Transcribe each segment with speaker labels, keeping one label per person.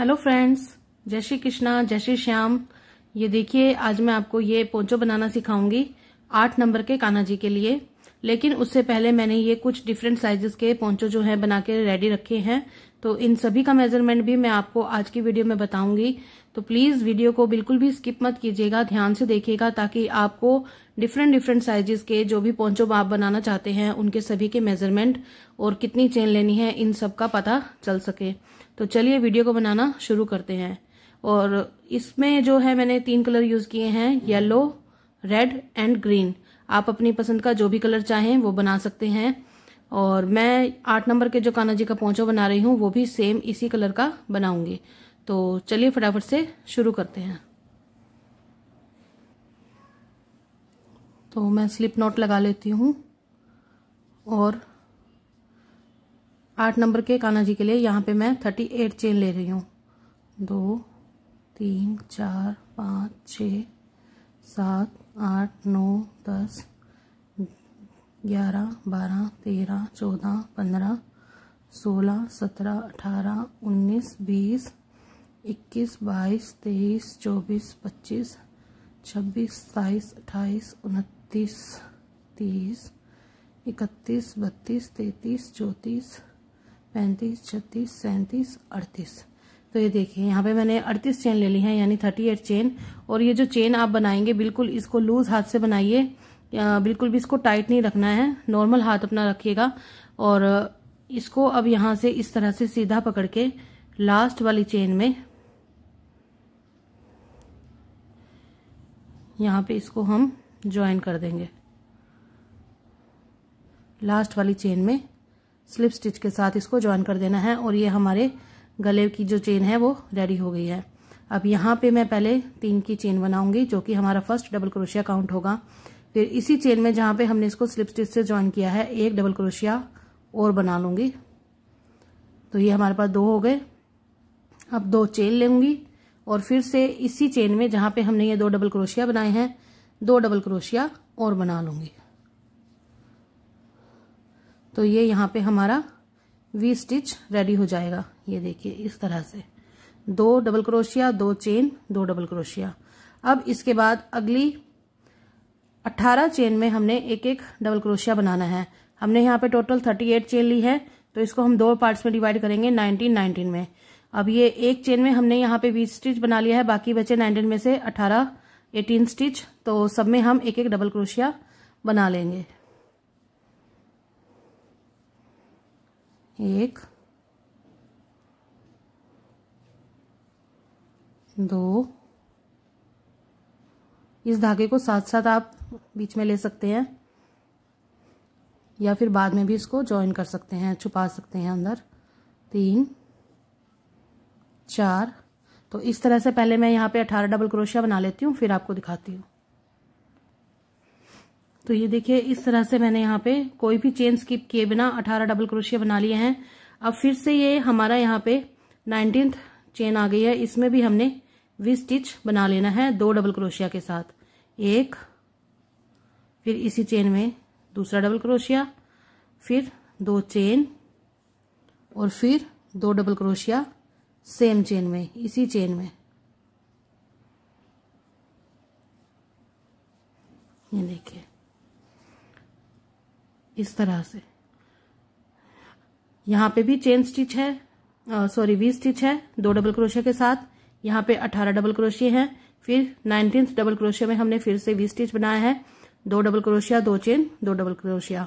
Speaker 1: hello friends जय श्री कृष्णा जय श्री श्याम ये देखिए आज मैं आपको ये पोचो बनाना सिखाऊंगी आठ नंबर के कान्हा जी के लिए लेकिन उससे पहले मैंने ये कुछ डिफरेंट साइजेस के पोंचो जो है बना के रेडी रखे हैं तो इन सभी का मेजरमेंट भी मैं आपको आज की वीडियो में बताऊंगी तो प्लीज वीडियो को बिल्कुल भी स्किप मत कीजिएगा ध्यान से देखिएगा ताकि आपको डिफरेंट डिफरेंट साइजेस के जो भी पोंचो आप बनाना चाहते हैं उनके सभी के मेजरमेंट और कितनी चेन लेनी है इन सब का पता चल सके तो चलिए वीडियो को बनाना शुरू करते हैं और इसमें जो है मैंने तीन कलर यूज किए हैं येलो रेड एंड ग्रीन आप अपनी पसंद का जो भी कलर चाहें वो बना सकते हैं और मैं आठ नंबर के जो कान्हा जी का पोंचो बना रही हूँ वो भी सेम इसी कलर का बनाऊंगी तो चलिए फटाफट से शुरू करते हैं तो मैं स्लिप नॉट लगा लेती हूँ और आठ नंबर के कान्हा जी के लिए यहाँ पे मैं थर्टी एट चेन ले रही हूँ दो तीन चार पाँच छ सात आठ नौ दस ग्यारह बारह तेरह चौदह पंद्रह सोलह सत्रह अठारह उन्नीस बीस इक्कीस बाईस तेईस चौबीस पच्चीस छब्बीस सताईस अट्ठाईस उनतीस तीस इकतीस बत्तीस तैतीस चौंतीस पैंतीस छत्तीस सैंतीस अड़तीस तो ये देखिए यहाँ पे मैंने अड़तीस चेन ले ली है यानी थर्टी एट चेन और ये जो चेन आप बनाएंगे बिल्कुल इसको लूज हाथ से बनाइए बिल्कुल भी इसको टाइट नहीं रखना है नॉर्मल हाथ अपना रखिएगा और इसको अब यहां से इस तरह से सीधा पकड़ के लास्ट वाली चेन में यहाँ पे इसको हम ज्वाइन कर देंगे लास्ट वाली चेन में स्लिप स्टिच के साथ इसको ज्वाइन कर देना है और ये हमारे गले की जो चेन है वो रेडी हो गई है अब यहाँ पे मैं पहले तीन की चेन बनाऊंगी जो कि हमारा फर्स्ट डबल क्रोशिया काउंट होगा फिर इसी चेन में जहाँ पे हमने इसको स्लिप स्टिच से ज्वाइन किया है एक डबल क्रोशिया और बना लूँगी तो ये हमारे पास दो हो गए अब दो चेन लेंगी और फिर से इसी चेन में जहाँ पे हमने ये दो डबल क्रोशिया बनाए हैं दो डबल क्रोशिया और बना लूँगी तो ये यहाँ पे हमारा वी स्टिच रेडी हो जाएगा ये देखिए इस तरह से दो डबल क्रोशिया दो चेन दो डबल क्रोशिया अब इसके बाद अगली अट्ठारह चेन में हमने एक एक डबल क्रोशिया बनाना है हमने यहाँ पे टोटल थर्टी एट चेन ली है तो इसको हम दो पार्ट्स में डिवाइड करेंगे नाइनटीन नाइनटीन में अब ये एक चेन में हमने यहाँ पे बीस स्टिच बना लिया है बाकी बचे नाइनटीन में से अठारह एटीन स्टिच तो सब में हम एक एक डबल क्रोशिया बना लेंगे एक दो इस धागे को साथ साथ आप बीच में ले सकते हैं या फिर बाद में भी इसको ज्वाइन कर सकते हैं छुपा सकते हैं अंदर तीन चार तो इस तरह से पहले मैं यहाँ पे अठारह डबल क्रोशिया बना लेती हूँ फिर आपको दिखाती हूँ तो ये देखिए इस तरह से मैंने यहाँ पे कोई भी चेन स्किप किए बिना अठारह डबल क्रोशिया बना लिए हैं अब फिर से ये हमारा यहाँ पे नाइनटीन्थ चेन आ गई है इसमें भी हमने वी स्टिच बना लेना है दो डबल क्रोशिया के साथ एक फिर इसी चेन में दूसरा डबल क्रोशिया फिर दो चेन और फिर दो डबल क्रोशिया सेम चेन में इसी चेन में ये देखिए इस तरह से यहाँ पे भी चेन स्टिच है सॉरी वी स्टिच है दो डबल क्रोशिया के साथ यहाँ पे अठारह डबल क्रोशिया हैं फिर नाइनटीन डबल क्रोशिया में हमने फिर से वी स्टिच बनाया है दो डबल क्रोशिया दो चेन दो डबल क्रोशिया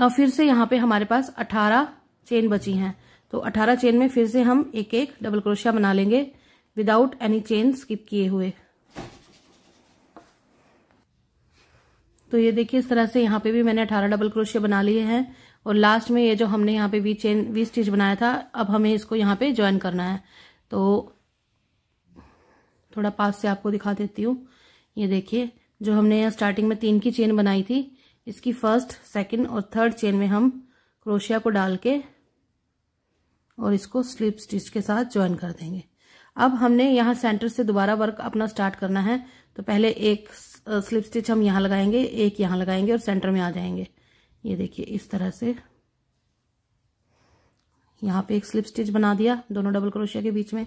Speaker 1: अब फिर से यहाँ पे हमारे पास अठारह चेन बची हैं तो अठारह चेन में फिर से हम एक एक डबल क्रोशिया बना लेंगे विदाउट एनी चेन स्किप किए हुए तो ये देखिए इस तरह से यहाँ पे भी मैंने अठारह डबल क्रोशिया बना लिए हैं और लास्ट में ये जो हमने यहाँ पे वी चेन वी स्टिच बनाया था अब हमें इसको यहाँ पे ज्वाइन करना है तो थोड़ा पास से आपको दिखा देती हूँ ये देखिए जो हमने यहाँ स्टार्टिंग में तीन की चेन बनाई थी इसकी फर्स्ट सेकंड और थर्ड चेन में हम क्रोशिया को डाल के और इसको स्लिप स्टिच के साथ ज्वाइन कर देंगे अब हमने यहाँ सेंटर से दोबारा वर्क अपना स्टार्ट करना है तो पहले एक स्लिप स्टिच हम यहाँ लगाएंगे एक यहाँ लगाएंगे और सेंटर में आ जाएंगे ये देखिए इस तरह से यहाँ पे एक स्लिप स्टिच बना दिया दोनों डबल क्रोशिया के बीच में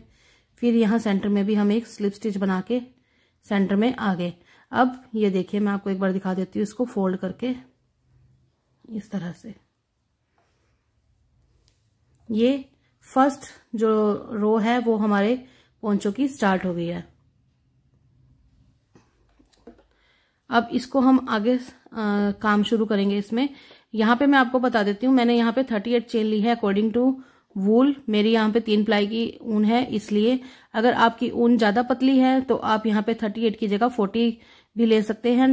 Speaker 1: फिर यहाँ सेंटर में भी हम एक स्लिप स्टिच बना के सेंटर में आ गए अब ये देखिए मैं आपको एक बार दिखा देती हूँ इसको फोल्ड करके इस तरह से ये फर्स्ट जो रो है वो हमारे पोंचों की स्टार्ट हो गई है अब इसको हम आगे आ, काम शुरू करेंगे इसमें यहाँ पे मैं आपको बता देती हूँ मैंने यहाँ पे थर्टी एट चेन ली है अकॉर्डिंग टू वूल मेरी यहाँ पे तीन प्लाई की ऊन है इसलिए अगर आपकी ऊन ज़्यादा पतली है तो आप यहाँ पे थर्टी एट की जगह फोर्टी भी ले सकते हैं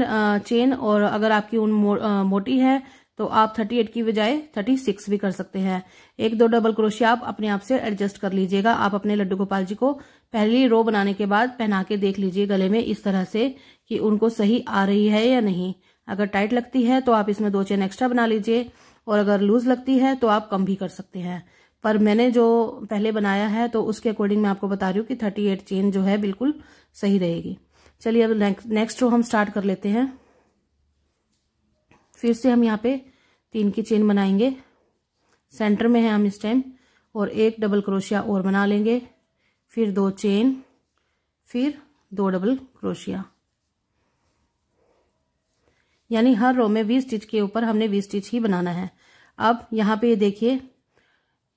Speaker 1: चेन और अगर आपकी ऊन मो, मोटी है तो आप 38 की बजाय 36 भी कर सकते हैं एक दो डबल क्रोशिया आप अपने आप से एडजस्ट कर लीजिएगा आप अपने लड्डू गोपाल जी को पहली रो बनाने के बाद पहना के देख लीजिए गले में इस तरह से कि उनको सही आ रही है या नहीं अगर टाइट लगती है तो आप इसमें दो चेन एक्स्ट्रा बना लीजिए और अगर लूज लगती है तो आप कम भी कर सकते हैं पर मैंने जो पहले बनाया है तो उसके अकॉर्डिंग मैं आपको बता रही हूँ कि थर्टी एट चेन जो है बिल्कुल सही रहेगी चलिए अब नेक्स्ट रो हम स्टार्ट कर लेते हैं फिर से हम यहाँ पे तीन की चेन बनाएंगे सेंटर में है हम इस टाइम और एक डबल क्रोशिया और बना लेंगे फिर दो चेन फिर दो डबल क्रोशिया यानी हर रो में बीस स्टिच के ऊपर हमने बीस स्टिच ही बनाना है अब यहाँ पे ये देखिए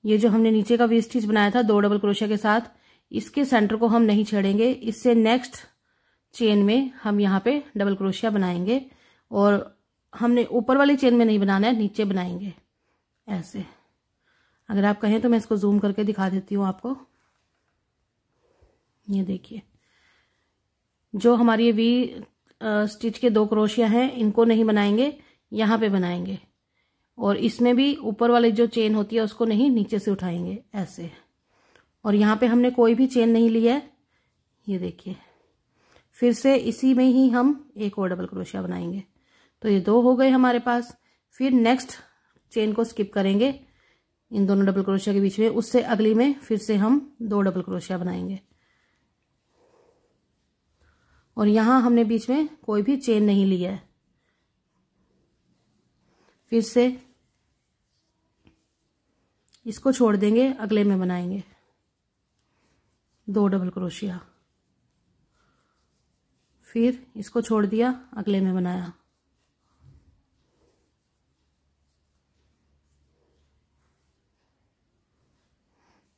Speaker 1: ये जो हमने नीचे का स्टिच बनाया था दो डबल क्रोशिया के साथ इसके सेंटर को हम नहीं छेड़ेंगे इससे नेक्स्ट चेन में हम यहाँ पे डबल क्रोशिया बनाएंगे और हमने ऊपर वाली चेन में नहीं बनाना है नीचे बनाएंगे ऐसे अगर आप कहें तो मैं इसको जूम करके दिखा देती हूँ आपको ये देखिए जो हमारी वी स्टिच के दो क्रोशिया हैं इनको नहीं बनाएंगे यहाँ पे बनाएंगे और इसमें भी ऊपर वाली जो चेन होती है उसको नहीं नीचे से उठाएंगे ऐसे और यहाँ पे हमने कोई भी चेन नहीं लिया है ये देखिए फिर से इसी में ही हम एक और डबल क्रोशिया बनाएंगे तो ये दो हो गए हमारे पास फिर नेक्स्ट चेन को स्किप करेंगे इन दोनों डबल क्रोशिया के बीच में उससे अगली में फिर से हम दो डबल क्रोशिया बनाएंगे और यहाँ हमने बीच में कोई भी चेन नहीं लिया है फिर से इसको छोड़ देंगे अगले में बनाएंगे दो डबल क्रोशिया फिर इसको छोड़ दिया अगले में बनाया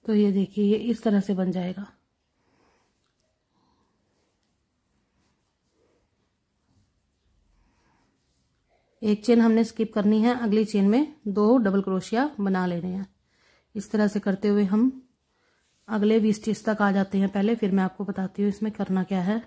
Speaker 1: तो ये देखिए ये इस तरह से बन जाएगा एक चेन हमने स्किप करनी है अगली चेन में दो डबल क्रोशिया बना लेने हैं इस तरह से करते हुए हम अगले बीस स्टिच तक आ जाते हैं पहले फिर मैं आपको बताती हूँ इसमें करना क्या है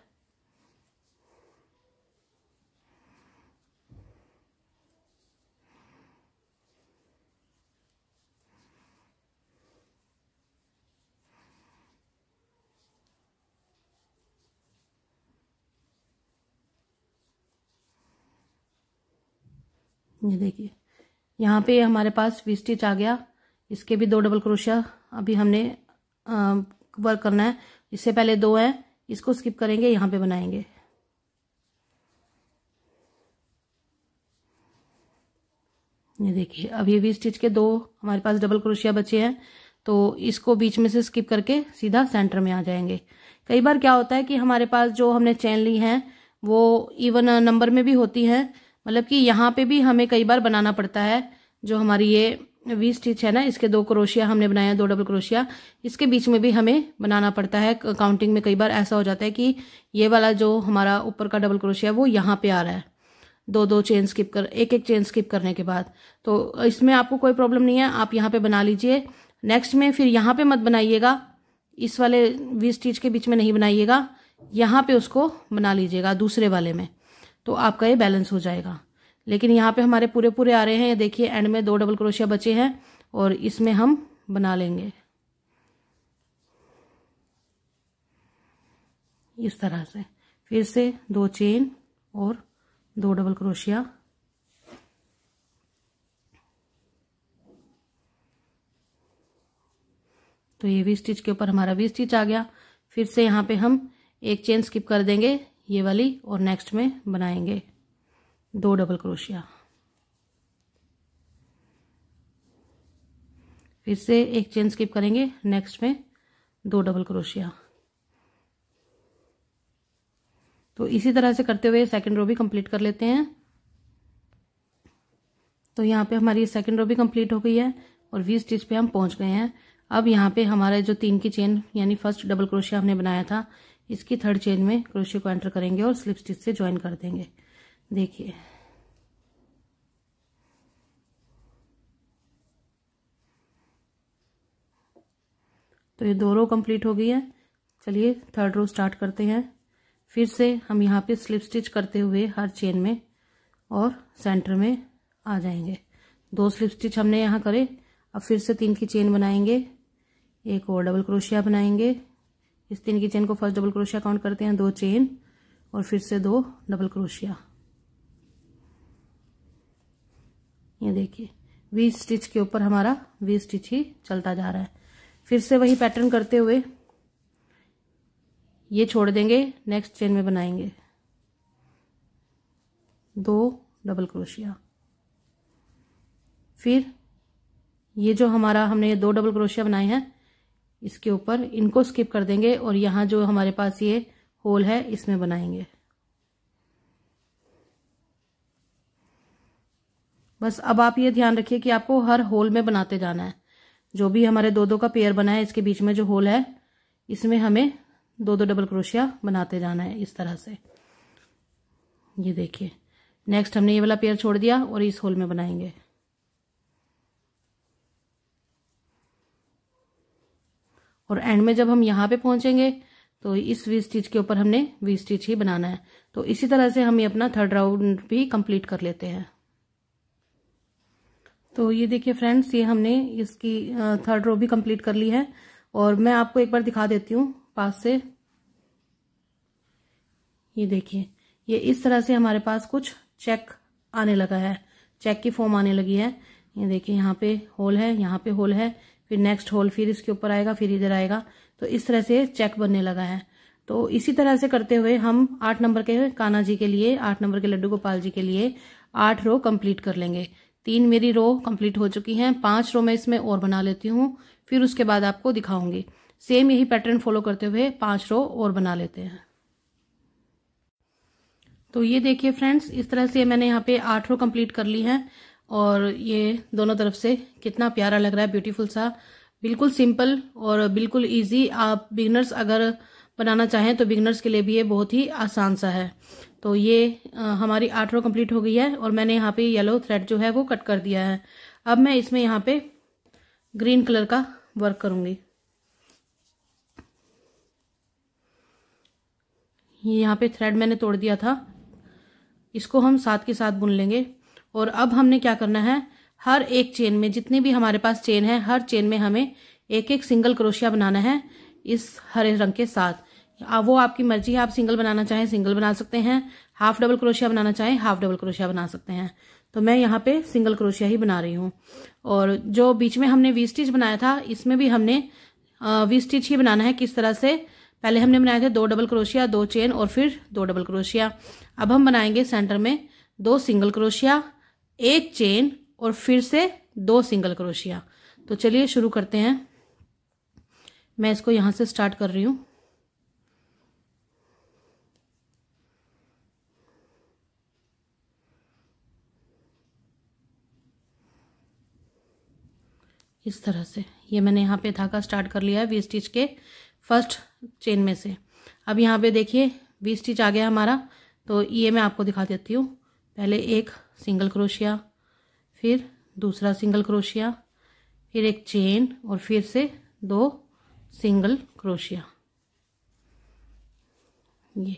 Speaker 1: ये देखिए यहाँ पे हमारे पास वी स्टिच आ गया इसके भी दो डबल क्रोशिया अभी हमने वर्क करना है इससे पहले दो हैं इसको स्किप करेंगे यहाँ पे बनाएंगे ये देखिए अभी वी स्टिच के दो हमारे पास डबल क्रोशिया बचे हैं तो इसको बीच में से स्किप करके सीधा सेंटर में आ जाएंगे कई बार क्या होता है कि हमारे पास जो हमने चैन ली हैं वो इवन नंबर में भी होती हैं मतलब कि यहाँ पे भी हमें कई बार बनाना पड़ता है जो हमारी ये वी स्टिच है ना इसके दो क्रोशिया हमने बनाया दो डबल क्रोशिया इसके बीच में भी हमें बनाना पड़ता है काउंटिंग में कई बार ऐसा हो जाता है कि ये वाला जो हमारा ऊपर का डबल क्रोशिया वो यहाँ पे आ रहा है दो दो चेन स्किप कर एक एक चेन स्किप करने के बाद तो इसमें आपको कोई प्रॉब्लम नहीं है आप यहाँ पे बना लीजिए नेक्स्ट में फिर यहाँ पे मत बनाइएगा इस वाले वी स्टिच के बीच में नहीं बनाइएगा यहाँ पे उसको बना लीजिएगा दूसरे वाले में तो आपका ये बैलेंस हो जाएगा लेकिन यहाँ पे हमारे पूरे पूरे आ रहे हैं ये देखिए एंड में दो डबल क्रोशिया बचे हैं और इसमें हम बना लेंगे इस तरह से फिर से दो चेन और दो डबल क्रोशिया तो ये भी स्टिच के ऊपर हमारा भी स्टिच आ गया फिर से यहाँ पे हम एक चेन स्किप कर देंगे ये वाली और नेक्स्ट में बनाएंगे दो डबल क्रोशिया फिर से एक चेन स्किप करेंगे नेक्स्ट में दो डबल क्रोशिया तो इसी तरह से करते हुए सेकंड रो भी कंप्लीट कर लेते हैं तो यहाँ पे हमारी सेकंड रो भी कंप्लीट हो गई है और वी स्टिच पे हम पहुंच गए हैं अब यहाँ पे हमारे जो तीन की चेन यानी फर्स्ट डबल क्रोशिया हमने बनाया था इसकी थर्ड चेन में क्रोशे को एंटर करेंगे और स्लिप स्टिच से ज्वाइन कर देंगे देखिए तो ये दो रो कंप्लीट हो गई है चलिए थर्ड रो स्टार्ट करते हैं फिर से हम यहाँ पे स्लिप स्टिच करते हुए हर चेन में और सेंटर में आ जाएंगे दो स्लिप स्टिच हमने यहाँ करे अब फिर से तीन की चेन बनाएंगे एक और डबल क्रोशिया बनाएंगे इस तीन की चेन को फर्स्ट डबल क्रोशिया काउंट करते हैं दो चेन और फिर से दो डबल क्रोशिया ये देखिए वी स्टिच के ऊपर हमारा वी स्टिच ही चलता जा रहा है फिर से वही पैटर्न करते हुए ये छोड़ देंगे नेक्स्ट चेन में बनाएंगे दो डबल क्रोशिया फिर ये जो हमारा हमने ये दो डबल क्रोशिया बनाए हैं इसके ऊपर इनको स्किप कर देंगे और यहाँ जो हमारे पास ये होल है इसमें बनाएंगे बस अब आप ये ध्यान रखिए कि आपको हर होल में बनाते जाना है जो भी हमारे दो दो का पेयर बना है इसके बीच में जो होल है इसमें हमें दो दो डबल क्रोशिया बनाते जाना है इस तरह से ये देखिए नेक्स्ट हमने ये वाला पेयर छोड़ दिया और इस होल में बनाएंगे और एंड में जब हम यहाँ पे पहुंचेंगे तो इस वी स्टिच के ऊपर हमने वी स्टिच ही बनाना है तो इसी तरह से हम ये अपना थर्ड राउंड भी कंप्लीट कर लेते हैं तो ये देखिए फ्रेंड्स ये हमने इसकी थर्ड रो भी कंप्लीट कर ली है और मैं आपको एक बार दिखा देती हूँ पास से ये देखिए ये इस तरह से हमारे पास कुछ चेक आने लगा है चेक की फॉर्म आने लगी है ये देखिए यहाँ पे होल है यहाँ पे होल है फिर नेक्स्ट होल फिर इसके ऊपर आएगा फिर इधर आएगा तो इस तरह से चेक बनने लगा है तो इसी तरह से करते हुए हम आठ नंबर के काना जी के लिए आठ नंबर के लड्डू गोपाल जी के लिए आठ रो कंप्लीट कर लेंगे तीन मेरी रो कंप्लीट हो चुकी हैं पांच रो मैं इसमें और बना लेती हूँ फिर उसके बाद आपको दिखाऊंगी सेम यही पैटर्न फॉलो करते हुए पांच रो और बना लेते हैं तो ये देखिए फ्रेंड्स इस तरह से मैंने यहाँ पे आठ रो कंप्लीट कर ली है और ये दोनों तरफ से कितना प्यारा लग रहा है ब्यूटीफुल सा बिल्कुल सिंपल और बिल्कुल इजी आप बिगनर्स अगर बनाना चाहें तो बिगनर्स के लिए भी ये बहुत ही आसान सा है तो ये आ, हमारी आठ रो कम्प्लीट हो गई है और मैंने यहाँ पे येलो थ्रेड जो है वो कट कर दिया है अब मैं इसमें यहाँ पे ग्रीन कलर का वर्क करूँगी यहाँ पे थ्रेड मैंने तोड़ दिया था इसको हम साथ के साथ बुन लेंगे और अब हमने क्या करना है हर एक चेन में जितनी भी हमारे पास चेन है हर चेन में हमें एक एक सिंगल क्रोशिया बनाना है इस हरे रंग के साथ वो आपकी मर्जी है आप सिंगल बनाना चाहें सिंगल बना सकते हैं हाफ डबल क्रोशिया बनाना चाहें हाफ डबल क्रोशिया बना सकते हैं तो मैं यहाँ पे सिंगल क्रोशिया ही बना रही हूँ और जो बीच में हमने वी स्टिच बनाया था इसमें भी हमने वी स्टिच ही बनाना है किस तरह से पहले हमने बनाए थे दो डबल क्रोशिया दो चेन और फिर दो डबल क्रोशिया अब हम बनाएंगे सेंटर में दो सिंगल क्रोशिया एक चेन और फिर से दो सिंगल क्रोशिया तो चलिए शुरू करते हैं मैं इसको यहाँ से स्टार्ट कर रही हूँ इस तरह से ये मैंने यहाँ पे धागा स्टार्ट कर लिया है वी स्टिच के फर्स्ट चेन में से अब यहाँ पे देखिए वी स्टिच आ गया हमारा तो ये मैं आपको दिखा देती हूँ पहले एक सिंगल क्रोशिया फिर दूसरा सिंगल क्रोशिया फिर एक चेन और फिर से दो सिंगल क्रोशिया ये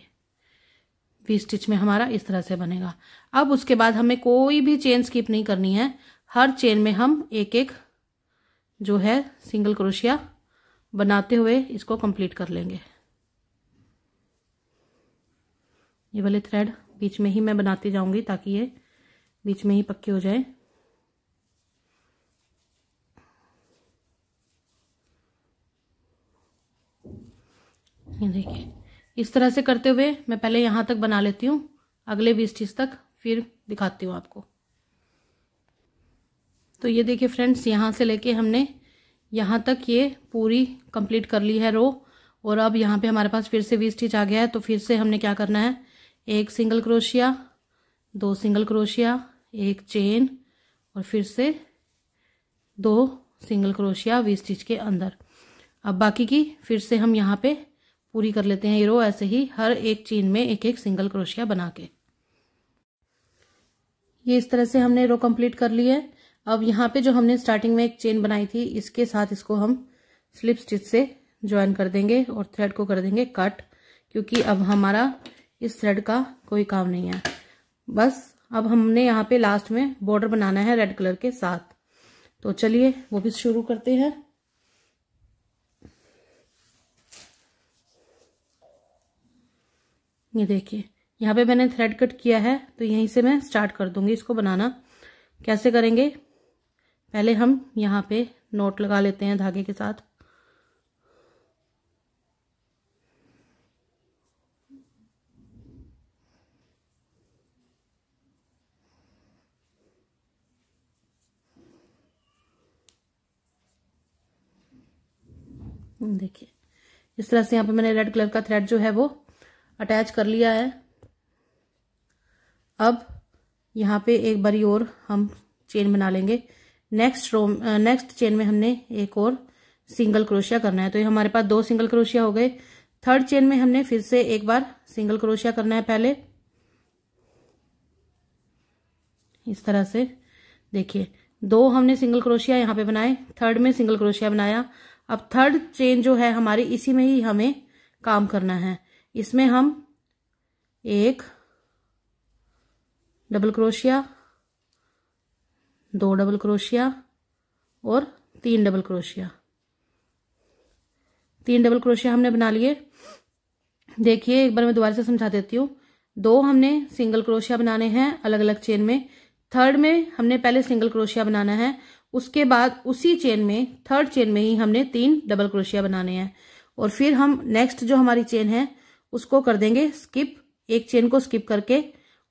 Speaker 1: वी स्टिच में हमारा इस तरह से बनेगा अब उसके बाद हमें कोई भी चेन स्किप नहीं करनी है हर चेन में हम एक एक जो है सिंगल क्रोशिया बनाते हुए इसको कंप्लीट कर लेंगे ये वाले थ्रेड बीच में ही मैं बनाती जाऊंगी ताकि ये बीच में ही पक्के हो जाए ये देखिए इस तरह से करते हुए मैं पहले यहाँ तक बना लेती हूँ अगले बीस चीज़ तक फिर दिखाती हूँ आपको तो ये देखिए फ्रेंड्स यहाँ से लेके हमने यहाँ तक ये पूरी कंप्लीट कर ली है रो और अब यहाँ पे हमारे पास फिर से वी स्टिच आ गया है तो फिर से हमने क्या करना है एक सिंगल क्रोशिया दो सिंगल क्रोशिया एक चेन और फिर से दो सिंगल क्रोशिया वी स्टिच के अंदर अब बाकी की फिर से हम यहाँ पे पूरी कर लेते हैं ये रो ऐसे ही हर एक चेन में एक एक सिंगल क्रोशिया बना के ये इस तरह से हमने रो कंप्लीट कर ली है अब यहाँ पे जो हमने स्टार्टिंग में एक चेन बनाई थी इसके साथ इसको हम स्लिप स्टिच से ज्वाइन कर देंगे और थ्रेड को कर देंगे कट क्योंकि अब हमारा इस थ्रेड का कोई काम नहीं है बस अब हमने यहाँ पे लास्ट में बॉर्डर बनाना है रेड कलर के साथ तो चलिए वो भी शुरू करते हैं ये देखिए यहाँ पे मैंने थ्रेड कट किया है तो यहीं से मैं स्टार्ट कर दूंगी इसको बनाना कैसे करेंगे पहले हम यहाँ पे नोट लगा लेते हैं धागे के साथ देखिए इस तरह से यहाँ पे मैंने रेड कलर का थ्रेड जो है वो अटैच कर लिया है अब यहाँ पे एक बारी और हम चेन बना लेंगे नेक्स्ट रोम नेक्स्ट चेन में हमने एक और सिंगल क्रोशिया करना है तो ये हमारे पास दो सिंगल क्रोशिया हो गए थर्ड चेन में हमने फिर से एक बार सिंगल क्रोशिया करना है पहले इस तरह से देखिए दो हमने सिंगल क्रोशिया यहाँ पे बनाए थर्ड में सिंगल क्रोशिया बनाया अब थर्ड चेन जो है हमारी इसी में ही हमें काम करना है इसमें हम एक डबल क्रोशिया दो डबल क्रोशिया और तीन डबल क्रोशिया तीन डबल क्रोशिया हमने बना लिए देखिए एक बार मैं दोबारा से समझा देती हूँ दो हमने सिंगल क्रोशिया बनाने हैं अलग अलग चेन में थर्ड में हमने पहले सिंगल क्रोशिया बनाना है उसके बाद उसी चेन में थर्ड चेन में ही हमने तीन डबल क्रोशिया बनाने हैं और फिर हम नेक्स्ट जो हमारी चेन है उसको कर देंगे स्किप एक चेन को स्किप करके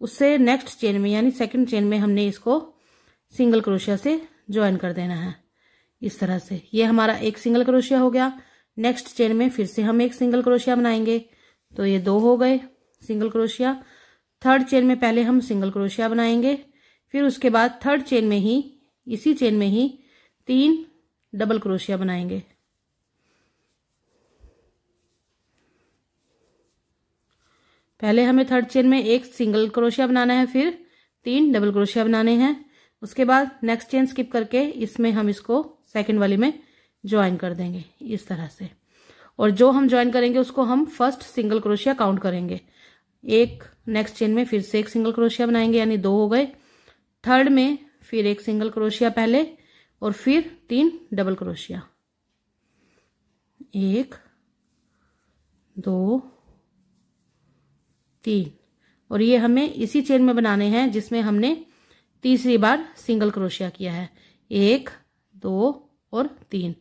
Speaker 1: उससे नेक्स्ट चेन में यानी सेकंड चेन में हमने इसको सिंगल क्रोशिया से ज्वाइन कर देना है इस तरह से ये हमारा एक सिंगल क्रोशिया हो गया नेक्स्ट चेन में फिर से हम एक सिंगल क्रोशिया बनाएंगे तो ये दो हो गए सिंगल क्रोशिया थर्ड चेन में पहले हम सिंगल क्रोशिया बनाएंगे फिर उसके बाद थर्ड चेन में ही इसी चेन में ही तीन डबल क्रोशिया बनाएंगे पहले हमें थर्ड चेन में एक सिंगल क्रोशिया बनाना है फिर तीन डबल क्रोशिया बनाने हैं उसके बाद नेक्स्ट चेन स्किप करके इसमें हम इसको सेकंड वाली में ज्वाइन कर देंगे इस तरह से और जो हम ज्वाइन करेंगे उसको हम फर्स्ट सिंगल क्रोशिया काउंट करेंगे एक नेक्स्ट चेन में फिर से एक सिंगल क्रोशिया बनाएंगे यानी दो हो गए थर्ड में फिर एक सिंगल क्रोशिया पहले और फिर तीन डबल क्रोशिया एक दो तीन और ये हमें इसी चेन में बनाने हैं जिसमें हमने तीसरी बार सिंगल क्रोशिया किया है एक दो और तीन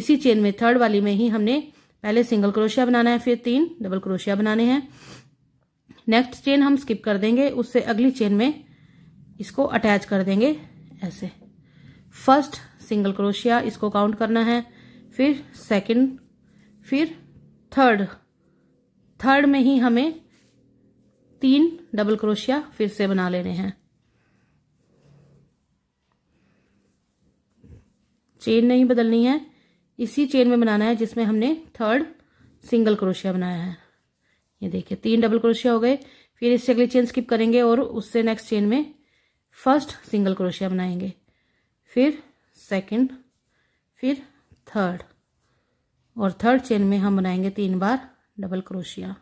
Speaker 1: इसी चेन में थर्ड वाली में ही हमने पहले सिंगल क्रोशिया बनाना है फिर तीन डबल क्रोशिया बनाने हैं नेक्स्ट चेन हम स्किप कर देंगे उससे अगली चेन में इसको अटैच कर देंगे ऐसे फर्स्ट सिंगल क्रोशिया इसको काउंट करना है फिर सेकंड फिर थर्ड थर्ड में ही हमें तीन डबल क्रोशिया फिर से बना लेने हैं चेन नहीं बदलनी है इसी चेन में बनाना है जिसमें हमने थर्ड सिंगल क्रोशिया बनाया है ये देखिए तीन डबल क्रोशिया हो गए फिर इससे अगली चेन स्किप करेंगे और उससे नेक्स्ट चेन में फर्स्ट सिंगल क्रोशिया बनाएंगे फिर सेकंड फिर थर्ड और थर्ड चेन में हम बनाएंगे तीन बार डबल क्रोशिया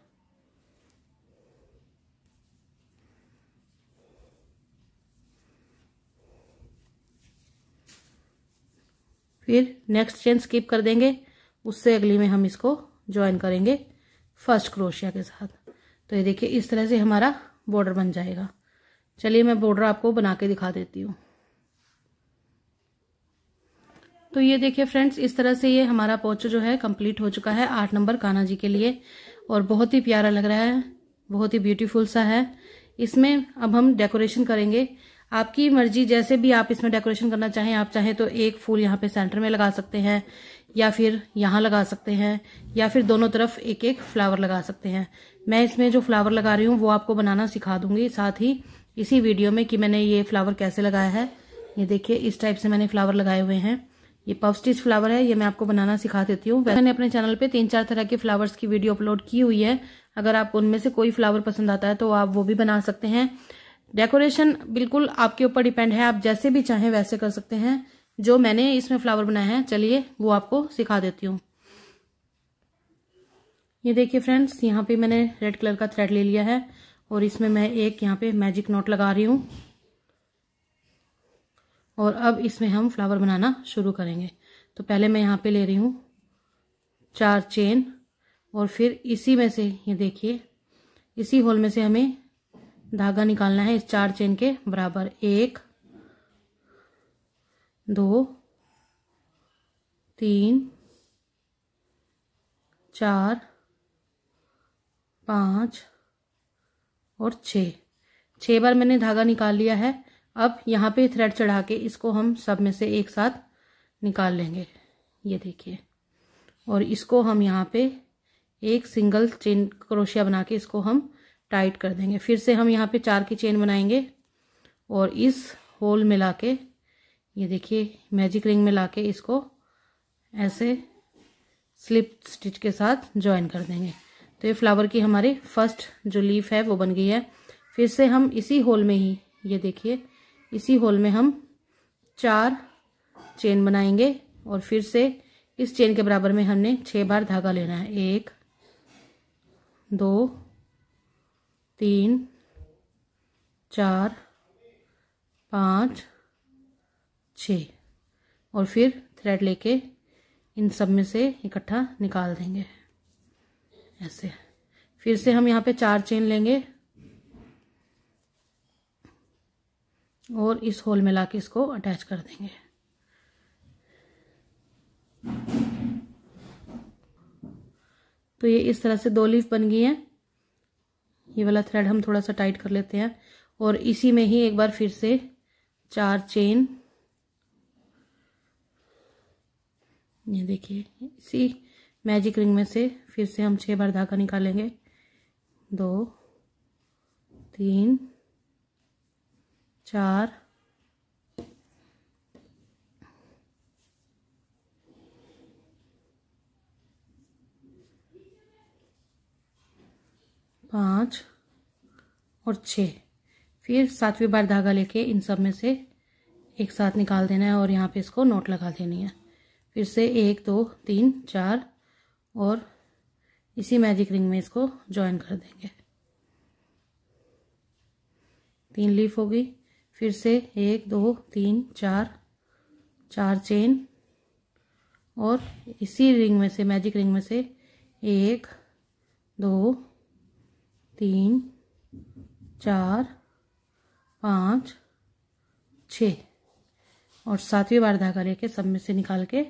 Speaker 1: फिर नेक्स्ट चेन स्किप कर देंगे उससे अगली में हम इसको ज्वाइन करेंगे फर्स्ट क्रोशिया के साथ तो ये देखिए इस तरह से हमारा बॉर्डर बन जाएगा चलिए मैं बॉर्डर आपको बना के दिखा देती हूँ तो ये देखिए फ्रेंड्स इस तरह से ये हमारा पोच जो है कंप्लीट हो चुका है आठ नंबर कान्हा जी के लिए और बहुत ही प्यारा लग रहा है बहुत ही ब्यूटीफुल सा है इसमें अब हम डेकोरेशन करेंगे आपकी मर्जी जैसे भी आप इसमें डेकोरेशन करना चाहें आप चाहें तो एक फूल यहाँ पे सेंटर में लगा सकते हैं या फिर यहाँ लगा सकते हैं या फिर दोनों तरफ एक एक फ्लावर लगा सकते हैं मैं इसमें जो फ्लावर लगा रही हूँ वो आपको बनाना सिखा दूंगी साथ ही इसी वीडियो में कि मैंने ये फ्लावर कैसे लगाया है ये देखिए इस टाइप से मैंने फ्लावर लगाए हुए हैं ये पफ स्टिच फ्लावर है ये मैं आपको बनाना सिखा देती हूँ मैंने अपने चैनल पे तीन चार तरह के फ्लावर्स की वीडियो अपलोड की हुई है अगर आपको उनमें से कोई फ्लावर पसंद आता है तो आप वो भी बना सकते हैं डेकोरेशन बिल्कुल आपके ऊपर डिपेंड है आप जैसे भी चाहें वैसे कर सकते हैं जो मैंने इसमें फ्लावर बनाया है चलिए वो आपको सिखा देती हूँ ये देखिए फ्रेंड्स यहाँ पे मैंने रेड कलर का थ्रेड ले लिया है और इसमें मैं एक यहाँ पे मैजिक नोट लगा रही हूँ और अब इसमें हम फ्लावर बनाना शुरू करेंगे तो पहले मैं यहाँ पे ले रही हूँ चार चेन और फिर इसी में से ये देखिए इसी होल में से हमें धागा निकालना है इस चार चेन के बराबर एक दो तीन चार पाँच और छः छः बार मैंने धागा निकाल लिया है अब यहाँ पे थ्रेड चढ़ा के इसको हम सब में से एक साथ निकाल लेंगे ये देखिए और इसको हम यहाँ पे एक सिंगल चेन क्रोशिया बना के इसको हम टाइट कर देंगे फिर से हम यहाँ पे चार की चेन बनाएंगे और इस होल में ला के ये देखिए मैजिक रिंग में ला के इसको ऐसे स्लिप स्टिच के साथ ज्वाइन कर देंगे तो ये फ्लावर की हमारी फर्स्ट जो लीफ है वो बन गई है फिर से हम इसी होल में ही ये देखिए इसी होल में हम चार चेन बनाएंगे और फिर से इस चेन के बराबर में हमने छः बार धागा लेना है एक दो तीन चार पाँच छ और फिर थ्रेड लेके इन सब में से इकट्ठा निकाल देंगे ऐसे फिर से हम यहाँ पे चार चेन लेंगे और इस होल में लाके इसको अटैच कर देंगे तो ये इस तरह से दो लीफ बन गई हैं ये वाला थ्रेड हम थोड़ा सा टाइट कर लेते हैं और इसी में ही एक बार फिर से चार चेन ये देखिए इसी मैजिक रिंग में से फिर से हम छः बार धागा निकालेंगे दो तीन चार पाँच और छः फिर सातवीं बार धागा लेके इन सब में से एक साथ निकाल देना है और यहाँ पे इसको नोट लगा देनी है फिर से एक दो तीन चार और इसी मैजिक रिंग में इसको ज्वाइन कर देंगे तीन लीफ होगी फिर से एक दो तीन चार चार चेन और इसी रिंग में से मैजिक रिंग में से एक दो तीन चार पाँच छ और सातवीं बार धागा लेके सब में से निकाल के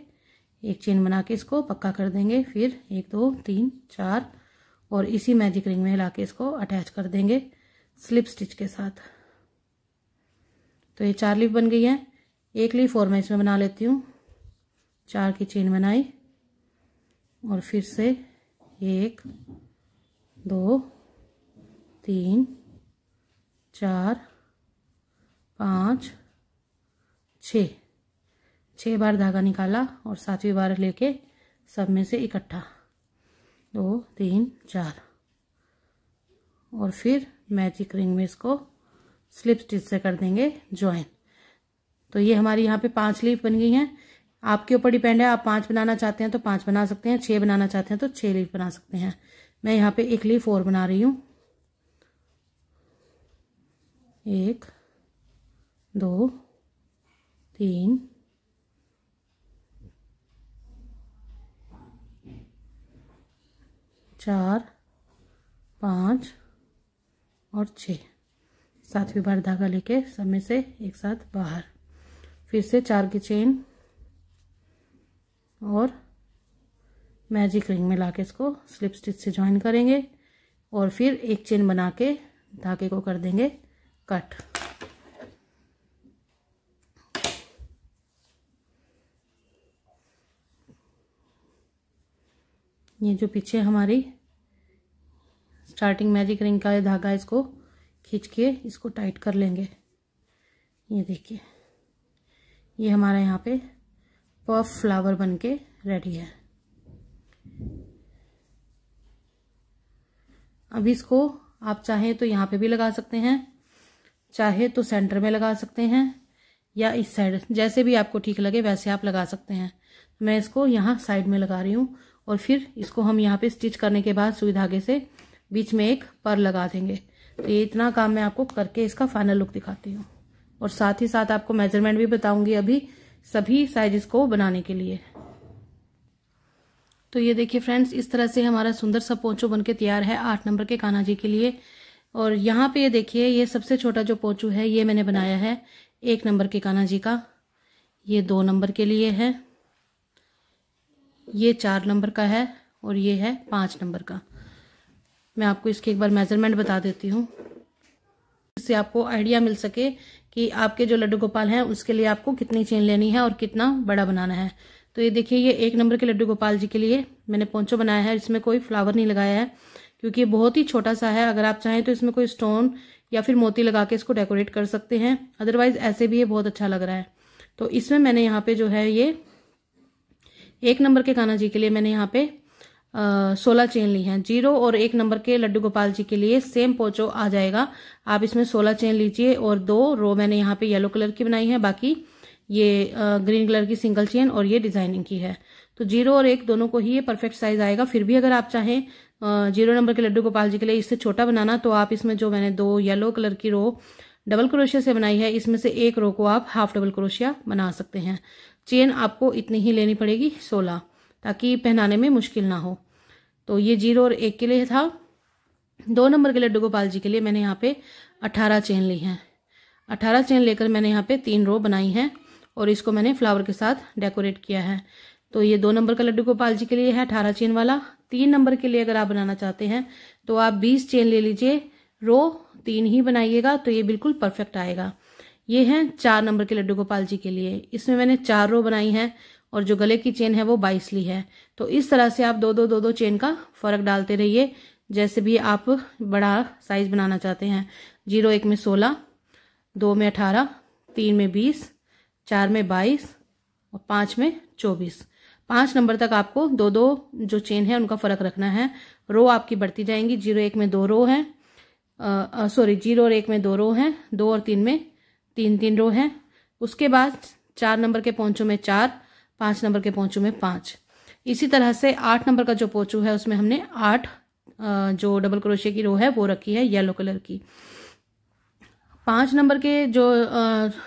Speaker 1: एक चेन बना के इसको पक्का कर देंगे फिर एक दो तीन चार और इसी मैजिक रिंग में ला के इसको अटैच कर देंगे स्लिप स्टिच के साथ तो ये चार लीफ बन गई है एक लीफ और मैं इसमें बना लेती हूँ चार की चेन बनाई और फिर से एक दो तीन चार पाँच छ छः बार धागा निकाला और सातवीं बार लेके सब में से इकट्ठा दो तीन चार और फिर मैजिक रिंग में इसको स्लिप स्टिच से कर देंगे ज्वाइन तो ये हमारी यहाँ पे पांच लीफ बन गई हैं आपके ऊपर डिपेंड है आप पांच बनाना चाहते हैं तो पांच बना सकते हैं छः बनाना चाहते हैं तो छः लीफ बना सकते हैं मैं यहाँ पे एक लीफ और बना रही हूँ एक दो तीन चार पाँच और छः सातवीं बार धागा लेके सब में से एक साथ बाहर फिर से चार की चेन और मैजिक रिंग में लाके इसको स्लिप स्टिच से ज्वाइन करेंगे और फिर एक चेन बना के धागे को कर देंगे कट ये जो पीछे हमारी स्टार्टिंग मैजिक रिंग का ये धागा इसको खींच के इसको टाइट कर लेंगे ये देखिए ये हमारा यहाँ पे पफ फ्लावर बन के रेडी है अब इसको आप चाहे तो यहाँ पे भी लगा सकते हैं चाहे तो सेंटर में लगा सकते हैं या इस साइड जैसे भी आपको ठीक लगे वैसे आप लगा सकते हैं मैं इसको यहाँ साइड में लगा रही हूँ और फिर इसको हम यहाँ पे स्टिच करने के बाद सुई धागे से बीच में एक पर लगा देंगे तो ये इतना काम मैं आपको करके इसका फाइनल लुक दिखाती हूँ और साथ ही साथ आपको मेजरमेंट भी बताऊंगी अभी सभी साइजेस को बनाने के लिए तो ये देखिए फ्रेंड्स इस तरह से हमारा सुंदर सा पोंचो बन तैयार है आठ नंबर के काना जी के लिए और यहाँ पे ये देखिए ये सबसे छोटा जो पोंचू है ये मैंने बनाया है एक नंबर के काना जी का ये दो नंबर के लिए है ये चार नंबर का है और ये है पाँच नंबर का मैं आपको इसके एक बार मेज़रमेंट बता देती हूँ इससे आपको आइडिया मिल सके कि आपके जो लड्डू गोपाल हैं उसके लिए आपको कितनी चेन लेनी है और कितना बड़ा बनाना है तो ये देखिए ये एक नंबर के लड्डू गोपाल जी के लिए मैंने पोंचो बनाया है इसमें कोई फ्लावर नहीं लगाया है क्योंकि ये बहुत ही छोटा सा है अगर आप चाहें तो इसमें कोई स्टोन या फिर मोती लगा के इसको डेकोरेट कर सकते हैं अदरवाइज ऐसे भी ये बहुत अच्छा लग रहा है तो इसमें मैंने यहाँ पे जो है ये एक नंबर के कान्हा जी के लिए मैंने यहाँ पे सोलह चेन ली हैं जीरो और एक नंबर के लड्डू गोपाल जी के लिए सेम पोचो आ जाएगा आप इसमें सोलह चेन लीजिए और दो रो मैंने यहाँ पे येलो कलर की बनाई है बाकी ये ग्रीन कलर की सिंगल चेन और ये डिजाइनिंग की है तो जीरो और एक दोनों को ही ये परफेक्ट साइज आएगा फिर भी अगर आप चाहें जीरो नंबर के लड्डू गोपाल जी के लिए इससे छोटा बनाना तो आप इसमें जो मैंने दो येलो कलर की रो डबल क्रोशिया से बनाई है इसमें से एक रो को आप हाफ डबल क्रोशिया बना सकते हैं चेन आपको इतनी ही लेनी पड़ेगी सोलह ताकि पहनाने में मुश्किल ना हो तो ये जीरो और एक के लिए था दो नंबर के लड्डू गोपाल जी के लिए मैंने यहाँ पे अठारह चेन ली हैं अठारह चेन लेकर मैंने यहाँ पे तीन रो बनाई हैं और इसको मैंने फ्लावर के साथ डेकोरेट किया है तो ये दो नंबर का लड्डू गोपाल जी के लिए है अठारह चेन वाला तीन नंबर के लिए अगर आप बनाना चाहते हैं तो आप बीस चेन ले लीजिए रो तीन ही बनाइएगा तो ये बिल्कुल परफेक्ट आएगा ये हैं चार नंबर के लड्डू गोपाल जी के लिए इसमें मैंने चार रो बनाई है और जो गले की चेन है वो बाईस ली है तो इस तरह से आप दो दो दो दो चेन का फर्क डालते रहिए जैसे भी आप बड़ा साइज बनाना चाहते हैं जीरो एक में सोलह दो में अठारह तीन में बीस चार में बाईस और पाँच में चौबीस पांच नंबर तक आपको दो दो जो चेन है उनका फ़र्क रखना है रो आपकी बढ़ती जाएंगी जीरो एक में दो रो है सॉरी जीरो और एक में दो रो हैं दो और तीन में तीन तीन रो हैं उसके बाद चार नंबर के पौचों में चार पाँच नंबर के पौचों में पाँच इसी तरह से आठ नंबर का जो पोचू है उसमें हमने आठ जो डबल क्रोशे की रो है वो रखी है येलो कलर की पाँच नंबर के जो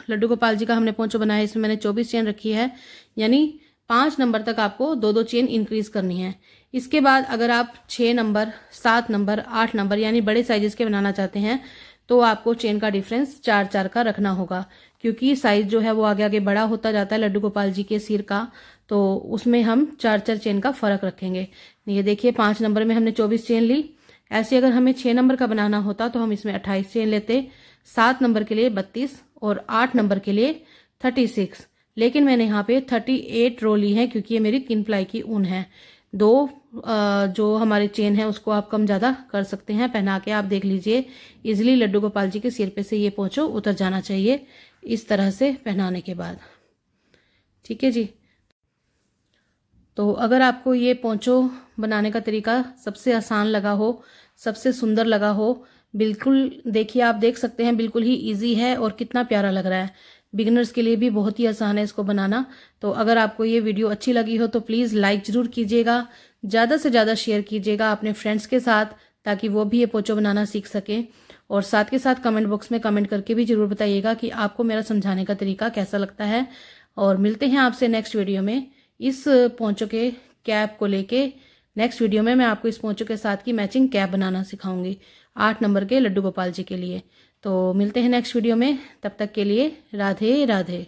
Speaker 1: लड्डू गोपाल जी का हमने पोंचो बनाया इसमें मैंने चौबीस चेन रखी है यानी पाँच नंबर तक आपको दो दो चेन इंक्रीज करनी है इसके बाद अगर आप छः नंबर सात नंबर आठ नंबर यानी बड़े साइजेस के बनाना चाहते हैं तो आपको चेन का डिफरेंस चार चार का रखना होगा क्योंकि साइज जो है वो आगे आगे बड़ा होता जाता है लड्डू गोपाल जी के सिर का तो उसमें हम चार चार चेन का फर्क रखेंगे ये देखिए पांच नंबर में हमने चौबीस चेन ली ऐसे अगर हमें छह नंबर का बनाना होता तो हम इसमें अट्ठाईस चेन लेते सात नंबर के लिए बत्तीस और आठ नंबर के लिए थर्टी सिक्स लेकिन मैंने यहाँ पे थर्टी एट रो ली है क्योंकि ये मेरी किन प्लाई की ऊन है दो जो हमारे चेन है उसको आप कम ज़्यादा कर सकते हैं पहना के आप देख लीजिए इजिली लड्डू गोपाल जी के सिर पे से ये पोंछो उतर जाना चाहिए इस तरह से पहनाने के बाद ठीक है जी तो अगर आपको ये पोंचो बनाने का तरीका सबसे आसान लगा हो सबसे सुंदर लगा हो बिल्कुल देखिए आप देख सकते हैं बिल्कुल ही इजी है और कितना प्यारा लग रहा है बिगनर्स के लिए भी बहुत ही आसान है इसको बनाना तो अगर आपको ये वीडियो अच्छी लगी हो तो प्लीज़ लाइक ज़रूर कीजिएगा ज़्यादा से ज़्यादा शेयर कीजिएगा अपने फ्रेंड्स के साथ ताकि वो भी ये पोचो बनाना सीख सकें और साथ के साथ कमेंट बॉक्स में कमेंट करके भी ज़रूर बताइएगा कि आपको मेरा समझाने का तरीका कैसा लगता है और मिलते हैं आपसे नेक्स्ट वीडियो में इस पोंचो के कैप को लेके नेक्स्ट वीडियो में मैं आपको इस पोंचो के साथ की मैचिंग कैप बनाना सिखाऊंगी आठ नंबर के लड्डू गोपाल जी के लिए तो मिलते हैं नेक्स्ट वीडियो में तब तक के लिए राधे राधे